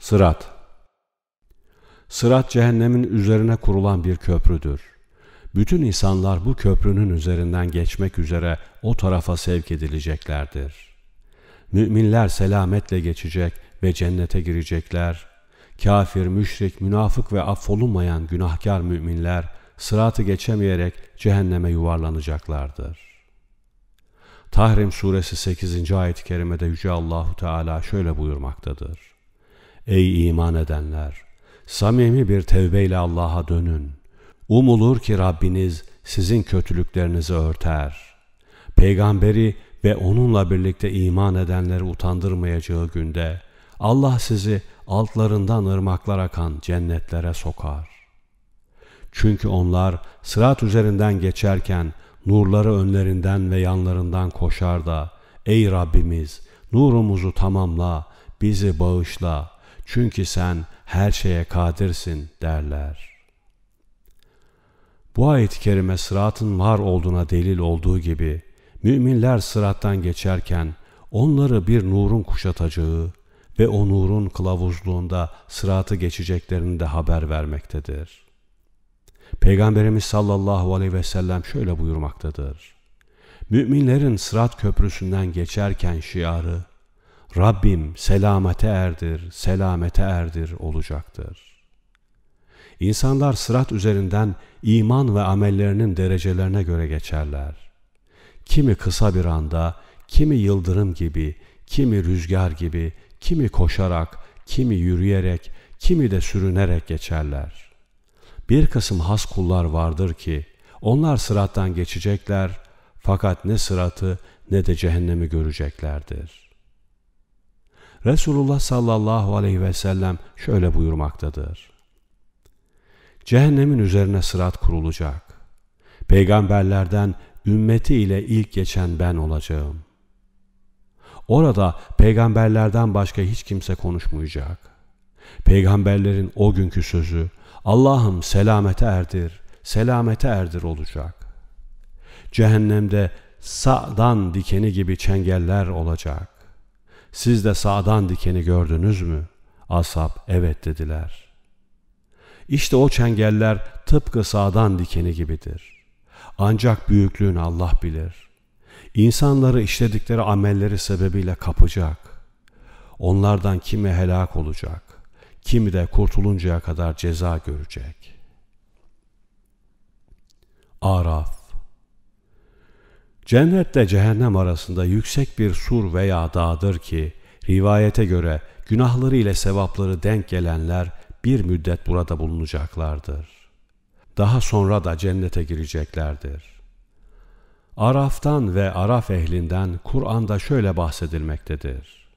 Sırat Sırat cehennemin üzerine kurulan bir köprüdür. Bütün insanlar bu köprünün üzerinden geçmek üzere o tarafa sevk edileceklerdir. Müminler selametle geçecek ve cennete girecekler. Kafir, müşrik, münafık ve affolunmayan günahkar müminler sıratı geçemeyerek cehenneme yuvarlanacaklardır. Tahrim suresi 8. ayet-i kerimede Yüce Allahu Teala şöyle buyurmaktadır. Ey iman edenler! Samimi bir tevbeyle Allah'a dönün. Umulur ki Rabbiniz sizin kötülüklerinizi örter. Peygamberi ve onunla birlikte iman edenleri utandırmayacağı günde Allah sizi altlarından ırmaklar akan cennetlere sokar. Çünkü onlar sırat üzerinden geçerken nurları önlerinden ve yanlarından koşar da ''Ey Rabbimiz nurumuzu tamamla, bizi bağışla, çünkü sen her şeye kadirsin derler. Bu ayet-i kerime sıratın var olduğuna delil olduğu gibi, müminler sırattan geçerken onları bir nurun kuşatacağı ve o nurun kılavuzluğunda sıratı geçeceklerini de haber vermektedir. Peygamberimiz sallallahu aleyhi ve sellem şöyle buyurmaktadır. Müminlerin sırat köprüsünden geçerken şiarı, Rabbim selamete erdir, selamete erdir olacaktır. İnsanlar sırat üzerinden iman ve amellerinin derecelerine göre geçerler. Kimi kısa bir anda, kimi yıldırım gibi, kimi rüzgar gibi, kimi koşarak, kimi yürüyerek, kimi de sürünerek geçerler. Bir kısım has kullar vardır ki, onlar sırattan geçecekler fakat ne sıratı ne de cehennemi göreceklerdir.'' Resulullah sallallahu aleyhi ve sellem şöyle buyurmaktadır. Cehennemin üzerine sırat kurulacak. Peygamberlerden ümmeti ile ilk geçen ben olacağım. Orada peygamberlerden başka hiç kimse konuşmayacak. Peygamberlerin o günkü sözü Allah'ım selamete erdir, selamete erdir olacak. Cehennemde sağdan dikeni gibi çengeller olacak siz de sağdan dikeni gördünüz mü? Asap evet dediler. İşte o çengeller tıpkı sağdan dikeni gibidir. Ancak büyüklüğünü Allah bilir. İnsanları işledikleri amelleri sebebiyle kapacak. Onlardan kimi helak olacak, kimi de kurtuluncaya kadar ceza görecek. Araf Cennetle cehennem arasında yüksek bir sur veya dağdır ki, rivayete göre günahları ile sevapları denk gelenler bir müddet burada bulunacaklardır. Daha sonra da cennete gireceklerdir. Araf'tan ve Araf ehlinden Kur'an'da şöyle bahsedilmektedir.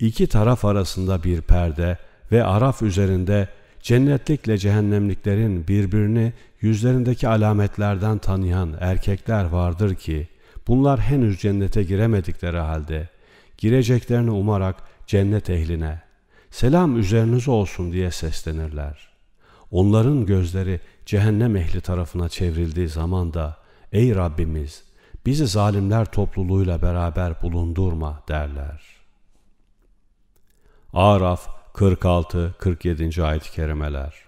İki taraf arasında bir perde ve Araf üzerinde cennetlikle cehennemliklerin birbirini yüzlerindeki alametlerden tanıyan erkekler vardır ki, bunlar henüz cennete giremedikleri halde, gireceklerini umarak cennet ehline, selam üzeriniz olsun diye seslenirler. Onların gözleri cehennem ehli tarafına çevrildiği zaman da, ey Rabbimiz, bizi zalimler topluluğuyla beraber bulundurma derler. Araf 46-47. ayet-i kerimeler